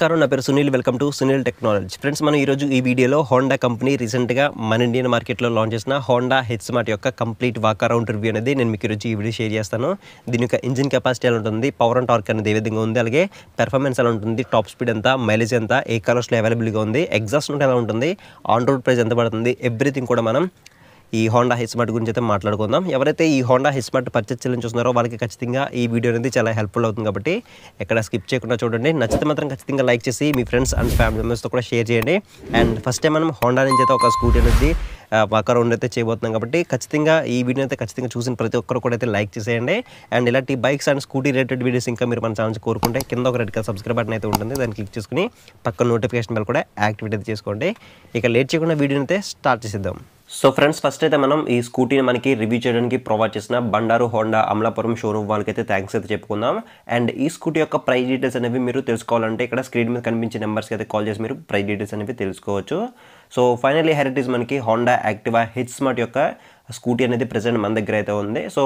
నమస్కారం నా పేరు Sunil welcome to Sunil technology friends మనం ఈరోజు ఈ వీడియోలో హోండా కంపెనీ రీసెంట్గా మన ఇండియన్ మార్కెట్లో లాంచ్ చేసిన హోండా హెచ్ స్మార్ట్ యొక్క కంప్లీట్ వాక్ అరౌండ్ రివ్యూ అనేది నేను మీకు ఈరోజు ఈ వీడియో షేర్ చేస్తాను దీని యొక్క ఇంజిన్ కెపాసిటీ ఎలా ఉంటుంది పవర్ అండ్ టార్క్ అనేది ఏ విధంగా ఉంది అలాగే పెర్ఫార్మెన్స్ ఎలా ఉంటుంది టాప్ స్పీడ్ ఎంత మైలేజ్ ఎంత ఏ కలర్స్లో అవైలబుల్గా ఉంది ఎగ్జాస్ట్ నోట్ ఎలా ఉంటుంది ఆన్ రోడ్ ప్రైస్ ఎంత పడుతుంది ఎవ్రీథింగ్ కూడా మనం ఈ హోండా హెస్మార్ట్ గురించి అయితే మాట్లాడుకుందాం ఎవరైతే ఈ హోండా హెస్మార్ట్ పర్చేస్ చేయాలని చూస్తున్నారో వాళ్ళకి ఖచ్చితంగా ఈ వీడియో అనేది చాలా హెల్ప్ఫుల్ అవుతుంది కాబట్టి ఎక్కడ స్కిప్ చేయకుండా చూడండి నచ్చితే మాత్రం ఖచ్చితంగా లైక్ చేసి మీ ఫ్రెండ్స్ అండ్ ఫ్యామిలీ మెంబర్స్తో కూడా షేర్ చేయండి అండ్ ఫస్ట్ టైం మనం హోండా నుంచి అయితే ఒక స్కూటీ అనేది పక్క రౌండ్ అయితే చేయబోతున్నాం కాబట్టి ఖచ్చితంగా ఈ వీడియో అయితే ఖచ్చితంగా చూసిన ప్రతి ఒక్కరు కూడా అయితే లైక్ చేసేయండి అండ్ ఇలాంటి bikes and scooty related videos ఇంకా మీరు మన ఛానల్స్ కోరుకుంటే కింద ఒక రెడ్ కలర్ సబ్స్క్రైబ్ బటన్ అయితే ఉంటుంది దాన్ని క్లిక్ చేసుకుని పక్కన నోటిఫికేషన్ బెల్ కూడా యాక్టివేట్ అయితే చేసుకోండి ఇక లేట్ చేయకుండా వీడియోని అయితే స్టార్ట్ చేసేద్దాం సో ఫ్రెండ్స్ ఫస్ట్ అయితే మనం ఈ స్కూటీని మనకి రివ్యూ చేయడానికి ప్రొవైడ్ చేసిన బండారు హోండా అమలాపురం షోరూమ్ వాళ్ళకి అయితే థ్యాంక్స్ అయితే చెప్పుకుందాం అండ్ ఈ స్కూటీ యొక్క ప్రైస్ డీటెయిల్స్ అనేవి మీరు తెలుసుకోవాలంటే ఇక్కడ స్క్రీన్ మీద కనిపించే నెంబర్స్కి అయితే కాల్ చేసి మీరు ప్రైస్ డీటెయిల్స్ అనేవి తెలుసుకోవచ్చు సో ఫైనలీ హెరిటేజ్ మనకి హోండా యాక్టివా హెచ్ స్మార్ట్ యొక్క స్కూటీ అనేది ప్రజెంట్ మన దగ్గర అయితే ఉంది సో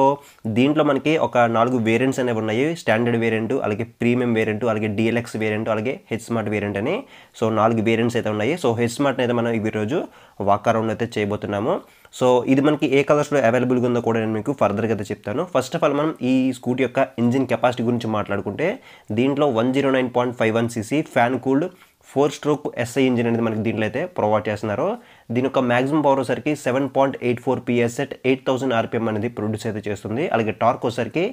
దీంట్లో మనకి ఒక నాలుగు వేరియంట్స్ అనేవి ఉన్నాయి స్టాండర్డ్ వేరియంట్ అలాగే ప్రీమియం వేరియంట్ అలాగే డిఎల్ఎక్స్ వేరియంట్ అలాగే హెచ్ స్మార్ట్ వేరియంట్ అని సో నాలుగు వేరియంట్స్ అయితే ఉన్నాయి సో హెచ్ స్మార్ట్ అయితే మనం ఈరోజు వాక్ అరౌండ్ అయితే చేయబోతున్నాము సో ఇది మనకి ఏ కలర్స్లో అవైలబుల్గా ఉందో కూడా నేను మీకు ఫర్దర్గా అయితే చెప్తాను ఫస్ట్ ఆఫ్ ఆల్ మనం ఈ స్కూటీ యొక్క ఇంజిన్ కెపాసిటీ గురించి మాట్లాడుకుంటే దీంట్లో one zero nine point five one CC fan cooled four stroke SI engine అనేది మనకి దీంట్లో అయితే ప్రొవైడ్ చేస్తున్నారు దీని యొక్క మ్యాక్సిమం పవర్ వచ్చరికి seven point eight four PS at eight thousand RPM అనేది ప్రొడ్యూస్ అయితే చేస్తుంది అలాగే టార్క్ వచ్చరికి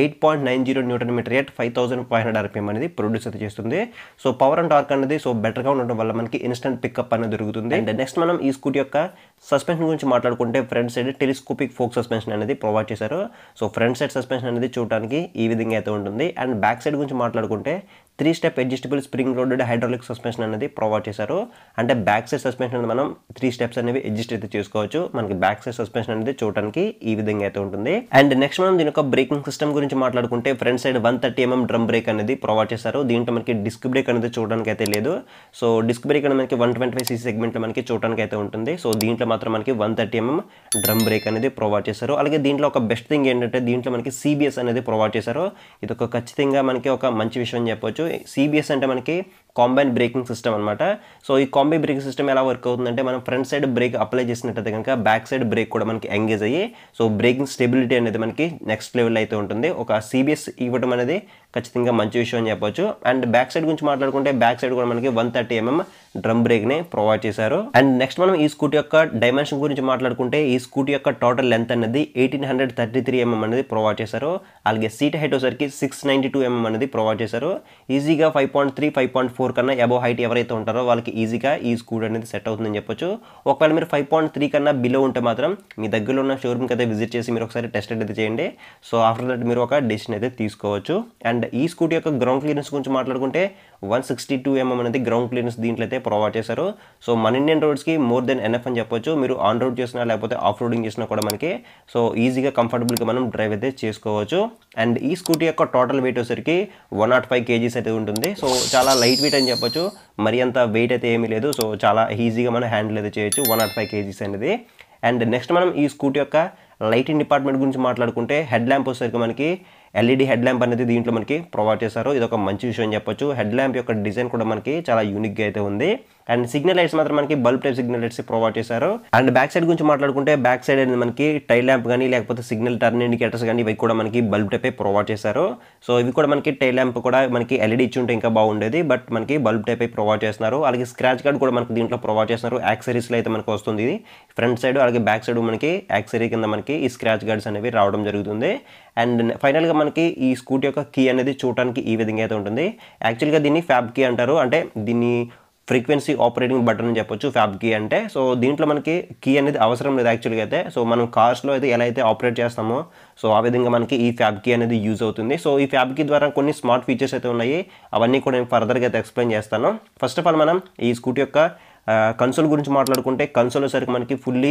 eight point nine zero newton metre at five thousand five hundred RPM అనేది ప్రొడ్యూస్ అయితే చేస్తుంది సో పవర్ అండ్ టార్క్ అనేది సో బెటర్గా ఉండడం వల్ల మనకి ఇన్స్టెంట్ పికప్ అనేది దొరుకుతుంది అండ్ నెక్స్ట్ మనం ఈ స్కూటీ యొక్క సస్పెన్షన్ గురించి మాట్లాడుకుంటే front side telescopic fork suspension అనేది ప్రొవైడ్ చేశారు సో ఫ్రంట్ సైడ్ సస్పెన్షన్ అనేది చూడడానికి ఈ విధంగా అయితే ఉంటుంది అండ్ బ్యాక్ సైడ్ గురించి మాట్లాడుకుంటే three step adjustable spring rod hydraulic suspension అనేది ప్రొవైడ్ చేశారు అంటే బ్యాక్ సైడ్ సస్పెన్షన్ మనం త్రీ ఈ స్టెప్స్ అనేవి అడ్జస్ట్ అయితే చేసుకోవచ్చు మనకి బ్యాక్ సైడ్ సస్పెన్షన్ అనేది చూడడానికి ఈ విధంగా అయితే ఉంటుంది అండ్ నెక్స్ట్ మనం దీని యొక్క బ్రేకింగ్ సిస్టమ్ గురించి మాట్లాడుకుంటే front side one thirty mm drum brake అనేది ప్రొవైడ్ చేశారు దీంట్లో మనకి డిస్క్ బ్రేక్ అనేది చూడడానికి అయితే లేదు సో డిస్క్ బ్రేక్ అనేది మనకి one twenty five C segment మనకి చూడడానికి అయితే ఉంటుంది సో దీంట్లో మాత్రం మనకి one thirty mm drum brake అనేది ప్రొవైడ్ చేస్తారు అలాగే దీంట్లో ఒక బెస్ట్ థింగ్ ఏంటంటే దీంట్లో మనకి సిబిఎస్ అనేది ప్రొవైడ్ చేశారు ఇది ఒక ఖచ్చితంగా మనకి ఒక మంచి విషయం చెప్పొచ్చు సిబిఎస్ అంటే మనకి కాంబైన్ బ్రేకింగ్ సిస్టమ్ అనమాట సో ఈ కాంబైన్ బ్రేకింగ్ సిస్టమ్ ఎలా వర్క్ అవుతుందంటే మనం ఫ్రంట్ సైడ్ బ్రేక్ అప్లై చేసినట్టయితే కనుక బ్యాక్ సైడ్ బ్రేక్ కూడా మనకి ఎంగేజ్ అయ్యి సో బ్రేకింగ్ స్టెబిలిటీ అనేది మనకి నెక్స్ట్ లెవెల్ అయితే ఉంటుంది ఒక సీబీఎస్ ఇవ్వడం అనేది ఖచ్చితంగా మంచి విషయం అని చెప్పొచ్చు అండ్ బ్యాక్ సైడ్ గురించి మాట్లాడుకుంటే బ్యాక్ సైడ్ కూడా మనకి వన్ థర్టీ ఎంఎం డ్రమ్ బ్రేక్ని ప్రొవైడ్ చేశారు అండ్ నెక్స్ట్ మనం ఈ స్కూటీ యొక్క డైమెన్షన్ గురించి మాట్లాడుకుంటే ఈ స్కూటీ యొక్క టోటల్ లెంత్ అనేది eighteen hundred thirty three mm అనేది ప్రొవైడ్ చేశారు అలాగే సీట్ హైట్ వచ్చరికి సిక్స్ నైంటీ టూ ఎంఎం అనేది ప్రొవైడ్ చేశారు ఈజీగా five point three five point four కన్నా అబో హైట్ ఎవరైతే ఉంటారో వాళ్ళకి ఈజీగా ఈ స్కూటీ అనేది సెట్ అవుతుందని చెప్పొచ్చు ఒకవేళ మీరు ఫైవ్ పాయింట్ త్రీ కన్నా బిలో ఉంటే మాత్రం మీ దగ్గరలో ఉన్న షోరూమ్కి అయితే విజిట్ చేసి మీరు ఒకసారి టెస్ట్ అయితే చేయండి సో ఆఫ్టర్ దట్ మీరు ఒక డెసిషన్ అయితే తీసుకోవచ్చు అండ్ ఈ స్కూటీ యొక్క గ్రౌండ్ క్లియరెన్స్ గురించి మాట్లాడుకుంటే వన్ సిక్స్టీ టూ ఎంఎం అనేది గ్రౌండ్ క్లియరెన్స్ దీంట్లో అయితే ప్రొవైడ్ చేశారు సో మన ఇండియన్ రోడ్స్కి మోర్ దెన్ ఎన్ఎఫ్ అని చెప్పొచ్చు మీరు ఆన్ రోడ్ చేసినా లేకపోతే ఆఫ్ రోడింగ్ చేసినా కూడా మనకి సో ఈజీగా కంఫర్టబుల్గా మనం డ్రైవ్ అయితే చేసుకోవచ్చు అండ్ ఈ స్కూటీ యొక్క టోటల్ వెయిట్ వచ్చేసరికి వన్ నాట్ ఫైవ్ కేజీస్ అయితే ఉంటుంది సో చాలా లైట్ వెయిట్ అని చెప్పొచ్చు మరి అంత వెయిట్ అయితే ఏమీ లేదు సో చాలా ఈజీగా మనం హ్యాండిల్ అయితే చేయొచ్చు వన్ నాట్ ఫైవ్ కేజీస్ అనేది అండ్ నెక్స్ట్ మనం ఈ స్కూటీ యొక్క లైటింగ్ డిపార్ట్మెంట్ గురించి మాట్లాడుకుంటే హెడ్ ల్యాంప్ వచ్చేసరికి మనకి ఎల్ఈడి హెడ్ ల్యాంప్ అనేది దీంట్లో మనకి ప్రొవైడ్ చేశారు ఇది ఒక మంచి విషయం చెప్పొచ్చు హెడ్ ల్యాంప్ యొక్క డిజైన్ కూడా మనకి చాలా యూనిక్గా అయితే ఉంది అండ్ సిగ్నల్ లైట్స్ మాత్రం మనకి bulb type signal lights provide చేశారు అండ్ బ్యాక్ సైడ్ గురించి మాట్లాడుకుంటే బ్యాక్ సైడ్ అనేది మనకి టైల్ ల్యాంప్ కానీ లేకపోతే సిగ్నల్ టర్న్ ఇండికేటర్స్ కానీ ఇవి కూడా మనకి బల్బ్ టైప్ ప్రొవైడ్ చేశారు సో ఇవి కూడా మనకి టైల్ ల్యాంప్ కూడా మనకి ఎల్ఈడి e ఇచ్చి ఉంటే ఇంకా బాగుండేది బట్ మనకి బల్బ్ టైప్ ప్రొవైడ్ చేస్తున్నారు అలాగే స్క్రాచ్ కార్డ్ కూడా మనకి దీంట్లో ప్రొవైడ్ చేస్తున్నారు యాక్సరీస్లో అయితే మనకి వస్తుంది ఇది ఫ్రంట్ సైడ్ అలాగే బ్యాక్ సైడ్ మనకి యాక్సరీ కింద మనకి ఈ స్క్రాచ్ గార్డ్స్ అనేవి రావడం జరుగుతుంది అండ్ ఫైనల్గా మనకి ఈ స్కూటీ యొక్క కీ అనేది చూడటానికి ఈ విధంగా అయితే ఉంటుంది యాక్చువల్గా దీన్ని ఫ్యాబ్ కీ అంటారు అంటే దీన్ని ఫ్రీక్వెన్సీ ఆపరేటింగ్ బటన్ అని చెప్పొచ్చు ఫ్యాబ్ కీ అంటే సో దీంట్లో మనకి కీ అనేది అవసరం లేదు యాక్చువల్గా అయితే సో మనం కార్స్లో అయితే ఎలా అయితే ఆపరేట్ చేస్తామో సో ఆ విధంగా మనకి ఈ ఫ్యాబ్ కీ అనేది యూజ్ అవుతుంది సో ఈ ఫ్యాబ్ కీ ద్వారా కొన్ని స్మార్ట్ ఫీచర్స్ అయితే ఉన్నాయి అవన్నీ కూడా నేను ఫర్దర్గా అయితే ఎక్స్ప్లెయిన్ చేస్తాను ఫస్ట్ ఆఫ్ ఆల్ మనం ఈ స్కూటీ యొక్క కన్సోల్ గురించి మాట్లాడుకుంటే కన్సోల్ వచ్చేసరికి మనకి ఫుల్లీ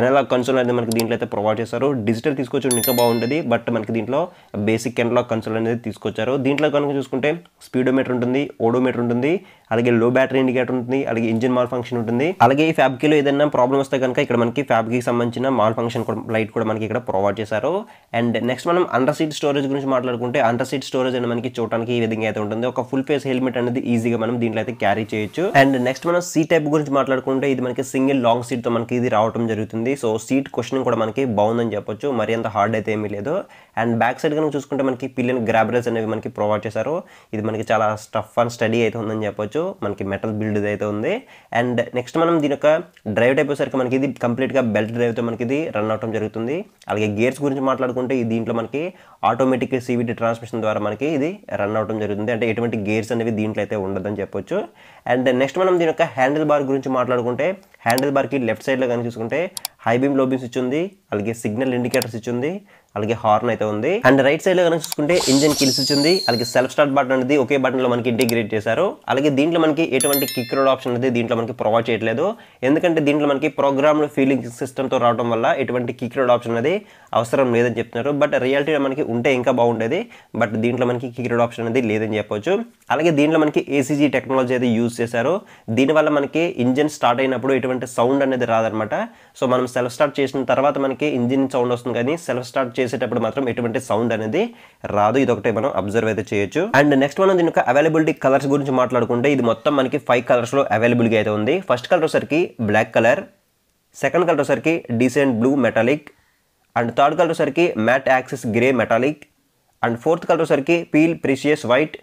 ఎనలాగ్ కన్సోల్ అనేది మనకి దీంట్లో అయితే ప్రొవైడ్ చేస్తారు డిజిటల్ తీసుకొచ్చి ఇంకా బాగుంటుంది బట్ మనకి దీంట్లో బేసిక్ ఎనలాగ్ కన్సోల్ అనేది తీసుకొచ్చారు దీంట్లో కనుక చూసుకుంటే స్పీడోమీటర్ ఉంటుంది ఓడోమీటర్ ఉంటుంది అలాగే లో బ్యాటరీ ఇండికేటర్ ఉంటుంది అలాగే ఇంజిన్ మాల్ ఫంక్షన్ ఉంటుంది అలాగే ఈ లో ఏదైనా ప్రాబ్లమ్ వస్తే కనుక ఇక్కడ మనకి ఫ్యాబ్కి సంబంధించిన మాల్ ఫంక్షన్ లైట్ కూడా మనకి ఇక్కడ ప్రొవైడ్ చేశారు అండ్ నెక్స్ట్ మనం అండర్ సీట్ స్టోరేజ్ గురించి మాట్లాడుకుంటే అండర్ సీట్ స్టోరేజ్ అనేది మనకి చూడడానికి ఈ విధంగా అయితే ఉంటుంది ఒక ఫుల్ ఫేస్ హెల్మెట్ అనేది ఈజీగా మనం దీంట్లో అయితే క్యారీ చేయొచ్చు అండ్ నెక్స్ట్ మనం సీ టైప్ గురించి మాట్లాడుకుంటే ఇది మనకి సింగిల్ లాంగ్ సీట్ తో మనకి ఇది రావడం జరుగుతుంది సో సీట్ క్వశ్చన్ కూడా మనకి బాగుందని చెప్పొచ్చు మరి అంత హార్డ్ అయితే ఏమీ లేదు అండ్ బ్యాక్ సైడ్ కనుక చూసుకుంటే మనకి పిల్లలు గ్రాబరల్స్ అనేవి మనకి ప్రొవైడ్ చేశారు ఇది మనకి చాలా స్టఫ్ అండ్ స్టడీ అయితే ఉందని చెప్పొచ్చు చూడొచ్చు మనకి మెటల్ బిల్డ్ అయితే ఉంది అండ్ నెక్స్ట్ మనం దీని యొక్క డ్రైవ్ టైప్ వచ్చేసరికి మనకి ఇది కంప్లీట్గా బెల్ట్ డ్రైవ్తో మనకి ఇది రన్ అవటం జరుగుతుంది అలాగే గేర్స్ గురించి మాట్లాడుకుంటే ఈ దీంట్లో మనకి ఆటోమేటిక్ సివిటీ ట్రాన్స్మిషన్ ద్వారా మనకి ఇది రన్ అవటం జరుగుతుంది అంటే ఎటువంటి గేర్స్ అనేవి దీంట్లో అయితే ఉండదని చెప్పొచ్చు అండ్ నెక్స్ట్ మనం దీని యొక్క హ్యాండిల్ బార్ గురించి మాట్లాడుకుంటే హ్యాండిల్ బార్కి లెఫ్ట్ సైడ్లో కానీ చూసుకుంటే హై బీమ్ లోబింగ్స్ ఇచ్చింది అలాగే సిగ్నల్ ఇండికేటర్స్ ఇచ్చింది అలాగే హార్న్ అయితే ఉంది అండ్ రైట్ సైడ్ లో కనుక చూసుకుంటే ఇంజిన్ కిల్ అలాగే సెల్ఫ్ స్టార్ట్ బటన్ అనేది ఒకే బటన్ లో మనకి ఇంటిగ్రేట్ చేశారు అలాగే దీంట్లో మనకి ఎటువంటి కిక్ రోడ్ ఆప్షన్ అనేది దీంట్లో మనకి ప్రొవైడ్ చేయట్లేదు ఎందుకంటే దీంట్లో మనకి ప్రోగ్రామ్ ఫీలింగ్ సిస్టమ్ తో రావడం వల్ల ఎటువంటి కిక్ రోడ్ ఆప్షన్ అనేది అవసరం లేదని చెప్తున్నారు బట్ రియాలిటీ మనకి ఉంటే ఇంకా బాగుండేది బట్ దీంట్లో మనకి కిక్ రోడ్ ఆప్షన్ అనేది లేదని చెప్పొచ్చు అలాగే దీంట్లో మనకి ఏసీజీ టెక్నాలజీ అయితే యూజ్ చేశారు దీనివల్ల మనకి ఇంజిన్ స్టార్ట్ అయినప్పుడు ఎటువంటి సౌండ్ అనేది రాదనమాట సో మనం సెల్ఫ్ స్టార్ట్ చేసిన తర్వాత మనకి ఇంజిన్ సౌండ్ వస్తుంది కానీ సెల్ఫ్ స్టార్ట్ చేసేటప్పుడు మాత్రం ఎటువంటి సౌండ్ అనేది రాదు ఇది ఒకటి మనం అబ్జర్వ్ అయితే చేయొచ్చు అండ్ నెక్స్ట్ మనం దీని యొక్క అవైలబిలిటీ కలర్స్ గురించి మాట్లాడుకుంటే ఇది మొత్తం మనకి ఫైవ్ కలర్స్లో అవైలబుల్గా అయితే ఉంది ఫస్ట్ కలర్ వచ్చేసరికి బ్లాక్ కలర్ సెకండ్ కలర్ వచ్చేసరికి decent blue metallic and third colour వచ్చేసరికి matte axis grey metallic and fourth colour వచ్చేసరికి pearl precious white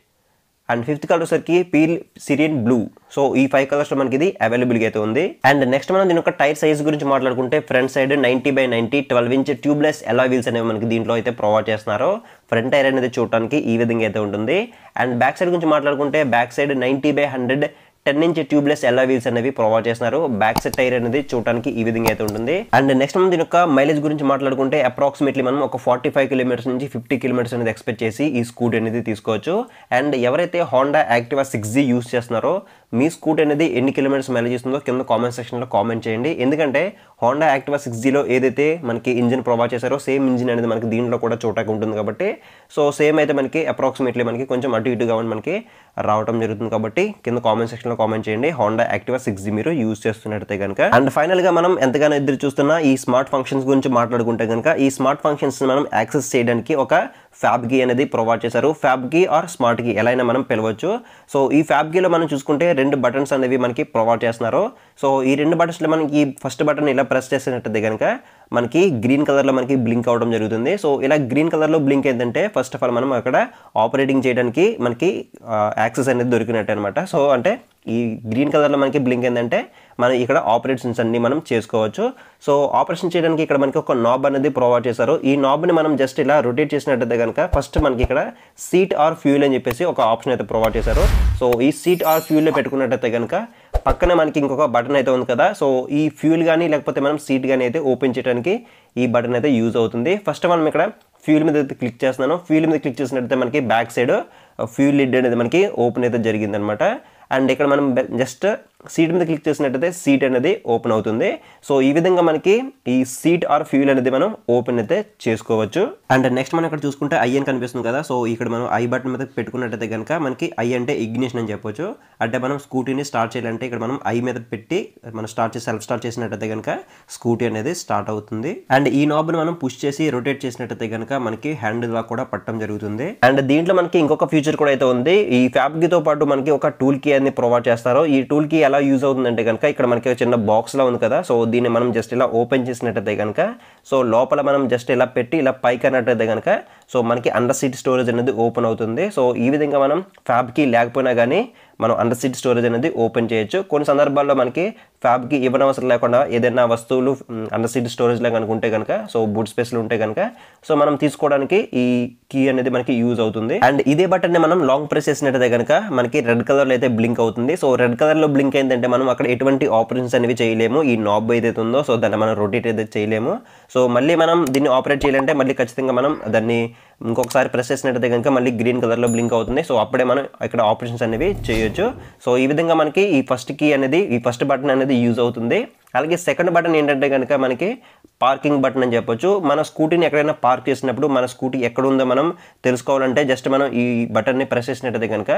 and fifth colour సరికి పీల్ సిరియన్ బ్లూ సో ఈ ఫైవ్ కలర్స్ మనకి ఇది అవైలబుల్గా అయితే ఉంది అండ్ నెక్స్ట్ మనం దీని యొక్క టైర్ సైజ్ గురించి మాట్లాడుకుంటే front side ninety by ninety twelve inch tubeless alloy wheels అనేవి మనకి దీంట్లో అయితే ప్రొవైడ్ చేస్తున్నారు ఫ్రంట్ టైర్ అనేది చూడడానికి ఈ విధంగా అయితే ఉంటుంది అండ్ బ్యాక్ సైడ్ గురించి మాట్లాడుకుంటే back side ninety by hundred ten inch tubeless alloy wheels అనేవి ప్రొవైడ్ చేస్తున్నారు బ్యాక్ సెట్ టైర్ అనేది చూడడానికి ఈ విధంగా అయితే ఉంటుంది అండ్ నెక్స్ట్ మనం దీని యొక్క మైలేజ్ గురించి మాట్లాడుకుంటే అప్రాక్సిమేట్లీ మనం ఒక ఫార్టీ ఫైవ్ కిలోమీటర్స్ నుంచి ఫిఫ్టీ కిలోమీటర్స్ అనేది ఎక్స్పెక్ట్ చేసి ఈ స్కూటీ అనేది తీసుకోవచ్చు అండ్ ఎవరైతే Honda Activa six G use చేస్తున్నారో మీ స్కూట్ అనేది ఎన్ని కిలోమీటర్స్ మైలేజ్ ఇస్తుందో కింద కామెంట్ సెక్షన్లో కామెంట్ చేయండి ఎందుకంటే హోండా యాక్టివా సిక్స్ జీలో ఏదైతే మనకి ఇంజిన్ ప్రొవైడ్ చేశారో సేమ్ ఇంజిన్ అనేది మనకి దీంట్లో కూడా చూడటానికి ఉంటుంది కాబట్టి సో సేమ్ అయితే మనకి అప్రాక్సిమేట్లీ మనకి కొంచెం అటు ఇటుగా మనకి రావడం జరుగుతుంది కాబట్టి కింద కామెంట్ సెక్షన్లో కామెంట్ చేయండి హోండా యాక్టివా సిక్స్ జీ మీరు యూజ్ చేస్తున్నట్టయితే కనుక అండ్ ఫైనల్గా మనం ఎంతగానో ఎదురు చూస్తున్న ఈ స్మార్ట్ ఫంక్షన్స్ గురించి మాట్లాడుకుంటే కనుక ఈ స్మార్ట్ ఫంక్షన్స్ మనం యాక్సెస్ చేయడానికి ఒక ఫ్యాబ్గీ అనేది ప్రొవైడ్ చేశారు ఫ్యాబ్గీ ఆర్ స్మార్ట్గీ ఎలా అయినా మనం పిలవచ్చు సో ఈ ఫ్యాబ్గీలో మనం చూసుకుంటే రెండు బటన్స్ అనేవి మనకి ప్రొవైడ్ చేస్తున్నారు సో ఈ రెండు బటన్స్లో మనకి ఫస్ట్ బటన్ ఇలా ప్రెస్ చేసినట్టు కనుక మనకి గ్రీన్ కలర్లో మనకి బ్లింక్ అవడం జరుగుతుంది సో ఇలా గ్రీన్ కలర్లో బ్లింక్ ఏంటంటే ఫస్ట్ ఆఫ్ ఆల్ మనం అక్కడ ఆపరేటింగ్ చేయడానికి మనకి యాక్సెస్ uh, అనేది దొరికినట్టు అనమాట సో అంటే ఈ గ్రీన్ కలర్లో మనకి బ్లింక్ ఏంటంటే మనం ఇక్కడ ఆపరేషన్స్ అన్ని మనం చేసుకోవచ్చు సో ఆపరేషన్ చేయడానికి ఇక్కడ మనకి ఒక నాబ్ అనేది ప్రొవైడ్ చేశారు ఈ నాబ్ని మనం జస్ట్ ఇలా రొటేట్ చేసినట్టయితే కనుక ఫస్ట్ మనకి ఇక్కడ సీట్ ఆర్ ఫ్యూల్ అని చెప్పేసి ఒక ఆప్షన్ అయితే ప్రొవైడ్ చేశారు సో ఈ సీట్ ఆర్ ఫ్యూల్లో పెట్టుకున్నట్టయితే కనుక పక్కన మనకి ఇంకొక బటన్ అయితే ఉంది కదా సో ఈ ఫ్యూల్ కానీ లేకపోతే మనం సీట్ కానీ అయితే ఓపెన్ చేయడానికి ఈ బటన్ అయితే యూజ్ అవుతుంది ఫస్ట్ మనం ఇక్కడ ఫ్యూల్ మీద అయితే క్లిక్ చేస్తున్నాను ఫ్యూల్ మీద క్లిక్ చేసినట్టయితే మనకి బ్యాక్ సైడ్ ఫ్యూల్ లిడ్ అనేది మనకి ఓపెన్ అయితే జరిగిందనమాట అండ్ ఇక్కడ మనం జస్ట్ సీట్ మీద క్లిక్ చేసినట్టయితే సీట్ అనేది ఓపెన్ అవుతుంది సో ఈ విధంగా మనకి ఈ సీట్ ఆర్ ఫ్యూల్ అనేది మనం ఓపెన్ అయితే చేసుకోవచ్చు అండ్ నెక్స్ట్ మనం ఇక్కడ చూసుకుంటే ఐ అని కనిపిస్తుంది కదా సో ఇక్కడ మనం ఐ బటన్ మీద పెట్టుకున్నట్టయితే కనుక మనకి ఐ అంటే ఇగ్నిషన్ అని చెప్పొచ్చు అంటే మనం స్కూటీని స్టార్ట్ చేయాలంటే ఇక్కడ మనం ఐ మీద పెట్టి మనం స్టార్ట్ చేసి సెల్ఫ్ స్టార్ట్ చేసినట్టయితే కనుక స్కూటీ అనేది స్టార్ట్ అవుతుంది అండ్ ఈ నాబ్ని మనం పుష్ చేసి రొటేట్ చేసినట్టయితే కనుక మనకి హ్యాండిల్ లా కూడా పట్టడం జరుగుతుంది అండ్ దీంట్లో మనకి ఇంకొక ఫ్యూచర్ కూడా అయితే ఉంది ఈ కి తో పాటు మనకి ఒక టూల్ కీ అనేది ప్రొవైడ్ చేస్తారు ఈ టూల్ కీ ఎలా యూజ్ అవుతుందంటే కనుక ఇక్కడ మనకి చిన్న బాక్స్లో ఉంది కదా సో దీన్ని మనం జస్ట్ ఇలా ఓపెన్ చేసినట్టయితే కనుక సో లోపల మనం జస్ట్ ఇలా పెట్టి ఇలా పైకి అన్నట్టయితే కనుక సో మనకి అండర్ సీట్ స్టోరేజ్ అనేది ఓపెన్ అవుతుంది సో ఈ విధంగా మనం ఫ్యాబ్కి లేకపోయినా కానీ మనం అండర్ సీట్ స్టోరేజ్ అనేది ఓపెన్ చేయొచ్చు కొన్ని సందర్భాల్లో మనకి ఫ్యాబ్కి ఇవ్వనవసరం లేకుండా ఏదైనా వస్తువులు అండర్ సీట్ స్టోరేజ్లో కనుక ఉంటే కనుక సో బూట్ స్పేస్లు ఉంటే కనుక సో మనం తీసుకోవడానికి ఈ కీ అనేది మనకి యూజ్ అవుతుంది అండ్ ఇదే బటన్ని మనం లాంగ్ ప్రెస్ చేసినట్టయితే కనుక మనకి రెడ్ కలర్లో అయితే బ్లింక్ అవుతుంది సో రెడ్ కలర్లో బ్లింక్ అయిందంటే మనం అక్కడ ఎటువంటి ఆపరేషన్స్ అనేవి చేయలేము ఈ నాబ్ ఏదైతే ఉందో సో దాన్ని మనం రొటేట్ అయితే చేయలేము సో మళ్ళీ మనం దీన్ని ఆపరేట్ చేయాలంటే మళ్ళీ ఖచ్చితంగా మనం దాన్ని ఇంకొకసారి ప్రెస్ చేసినట్టయితే కనుక మళ్ళీ గ్రీన్ కలర్లో బ్లింక్ అవుతుంది సో అప్పుడే మనం ఇక్కడ ఆపరేషన్స్ అనేవి చేయొచ్చు సో ఈ విధంగా మనకి ఈ ఫస్ట్ కీ అనేది ఈ ఫస్ట్ బటన్ అనేది యూజ్ అవుతుంది అలాగే సెకండ్ బటన్ ఏంటంటే కనుక మనకి పార్కింగ్ బటన్ అని చెప్పొచ్చు మన స్కూటీని ఎక్కడైనా పార్క్ చేసినప్పుడు మన స్కూటీ ఎక్కడ ఉందో మనం తెలుసుకోవాలంటే జస్ట్ మనం ఈ బటన్ని ప్రెస్ చేసినట్టయితే కనుక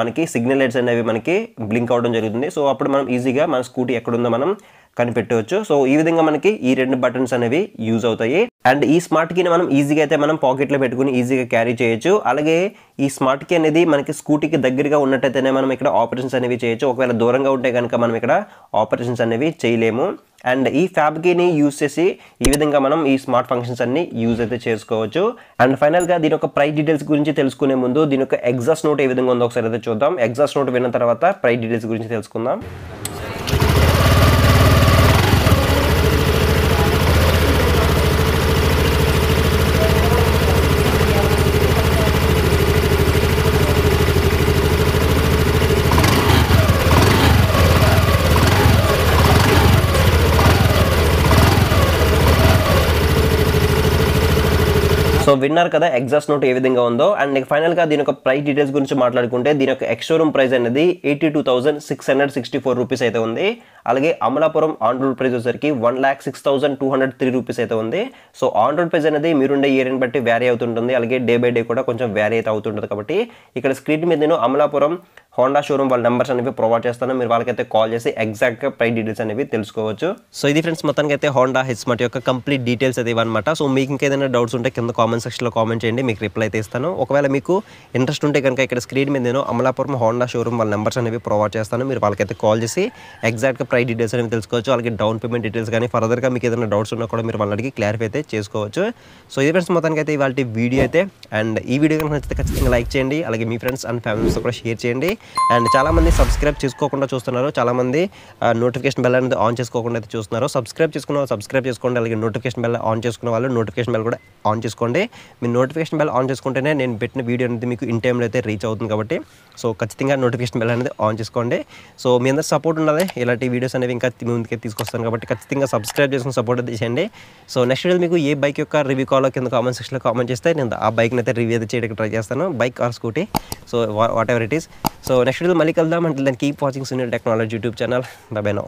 మనకి సిగ్నల్ లైట్స్ అనేవి మనకి బ్లింక్ అవడం జరుగుతుంది సో అప్పుడు మనం ఈజీగా మన స్కూటీ ఎక్కడుందో మనం కనిపెట్టవచ్చు సో ఈ విధంగా మనకి ఈ రెండు బటన్స్ అనేవి యూజ్ అవుతాయి అండ్ ఈ స్మార్ట్ కీని మనం ఈజీగా అయితే మనం పాకెట్లో పెట్టుకుని ఈజీగా క్యారీ చేయొచ్చు అలాగే ఈ స్మార్ట్ కీ అనేది మనకి స్కూటీకి దగ్గరగా ఉన్నట్టయితేనే మనం ఇక్కడ ఆపరేషన్స్ అనేవి చేయొచ్చు ఒకవేళ దూరంగా ఉంటే కనుక మనం ఇక్కడ ఆపరేషన్స్ అనేవి చేయలేము అండ్ ఈ ఫ్యాబ్ కీని యూజ్ చేసి ఈ విధంగా మనం ఈ స్మార్ట్ ఫంక్షన్స్ అన్ని యూజ్ అయితే చేసుకోవచ్చు అండ్ ఫైనల్గా దీని యొక్క ప్రైస్ డీటెయిల్స్ గురించి తెలుసుకునే ముందు దీని యొక్క ఎగ్జాస్ట్ నోట్ ఏ విధంగా ఉందో ఒకసారి అయితే చూద్దాం ఎగ్జాస్ట్ నోట్ విన్న తర్వాత ప్రైస్ డీటెయిల్స్ గురించి తెలుసుకుందాం సో విన్నారు కదా ఎగ్జాస్ట్ నోట్ ఏ విధంగా ఉందో అండ్ ఫైనల్గా దీని యొక్క ప్రైస్ డీటెయిల్స్ గురించి మాట్లాడుకుంటే దీని యొక్క ఎక్స్షోరూమ్ ప్రైస్ అనేది eighty two thousand six hundred sixty four rupees అయితే ఉంది అలాగే అమలాపురం ఆన్ రోడ్ ప్రైస్ వచ్చేసరికి one lakh six thousand two hundred three rupees అయితే ఉంది సో ఆన్ రోడ్ ప్రైస్ అనేది మీరుండే ఇయర్ని బట్టి వ్యారీ అవుతుంటుంది అలాగే డే బై డే కూడా కొంచెం వ్యారీ అయితే అవుతుంటుంది కాబట్టి ఇక్కడ స్క్రీన్ మీద నేను అమలాపురం హోండా షోరూమ్ వాళ్ళ నెంబర్స్ అనేవి ప్రొవైడ్ చేస్తాను మీరు వాళ్ళకైతే కాల్ చేసి ఎగ్జాక్ట్గా ప్రైస్ డీటెయిల్స్ అనేవి తెలుసుకోవచ్చు సో ఇది ఫ్రెండ్స్ మొత్తానికి అయితే హోండా హెచ్మట్ యొక్క కంప్లీట్ డీటెయిల్స్ అది ఇవన్నమాట సో మీకు ఇంకేదైనా డౌట్స్ ఉంటే కింద కామెంట్ సెక్షన్లో కామెంట్ చేయండి మీకు రిప్లై అయితే ఇస్తాను ఒకవేళ మీకు ఇంట్రెస్ట్ ఉంటే కనుక ఇక్కడ స్క్రీన్ మీద నేను అమలాపురం హోండా షోరూమ్ వాళ్ళ నెంబర్స్ అనేవి ప్రొవైడ్ చేస్తాను మీరు వాళ్ళకైతే కాల్ చేసి ఎగ్జాక్ట్గా ప్రైస్ డీటెయిల్స్ అనేవి తెలుసుకోవచ్చు అలాగే డౌన్ పేమెంట్ డీటెయిల్స్ కానీ ఫర్దర్గా మీకు ఏదైనా డౌట్స్ ఉన్నా కూడా మీరు వాళ్ళకి అడిగి క్లారిఫై అయితే చేసుకోవచ్చు సో ఇది ఫ్రెండ్స్ మొత్తానికి అయితే ఇవాళ వీడియో అయితే అండ్ ఈ వీడియో కనుక నచ్చితే ఖచ్చితంగా లైక్ చేయండి అలాగే మీ ఫ్రెండ్స్ అండ్ ఫ్యామిలీస్తో కూడా షేర్ చేయండి అండ్ చాలామంది సబ్స్క్రైబ్ చేసుకోకుండా చూస్తున్నారు చాలామంది నోటిఫికేషన్ బెల్ అనేది ఆన్ చేసుకోకుండా అయితే చూస్తున్నారు సబ్స్క్రైబ్ చేసుకున్న వాళ్ళు సబ్స్క్రైబ్ చేసుకోండి అలాగే నోటిఫికేషన్ బెల్ ఆన్ చేసుకున్న వాళ్ళు నోటిఫికేషన్ బెల్ కూడా ఆన్ చేసుకోండి మీరు నోటిఫికేషన్ బెల్ ఆన్ చేసుకుంటేనే నేను పెట్టిన వీడియో అనేది మీకు ఇన్ టైంలో అయితే రీచ్ అవుతుంది కాబట్టి సో ఖచ్చితంగా నోటిఫికేషన్ బెల్ అనేది ఆన్ చేసుకోండి సో మీ అందరు సపోర్ట్ ఉండాలి ఇలాంటి వీడియోస్ అనేవి ఇంకా ముందుకే తీసుకొస్తాను కాబట్టి ఖచ్చితంగా సబ్స్క్రైబ్ చేసుకుని సపోర్ట్ అయితే చేయండి సో నెక్స్ట్ వీడియో మీకు ఏ బైక్ యొక్క రివ్యూ కాలో కింద కామెంట్ సెక్షన్లో కామెంట్ చేస్తే నేను ఆ బైక్ని అయితే రివ్యూ అయితే చేయడానికి ట్రై చేస్తాను bike or scooty so whatever it is so next మళ్ళీ కలుద్దాం అంటే దాన్ని keep watching Sunil technology YouTube channel bye no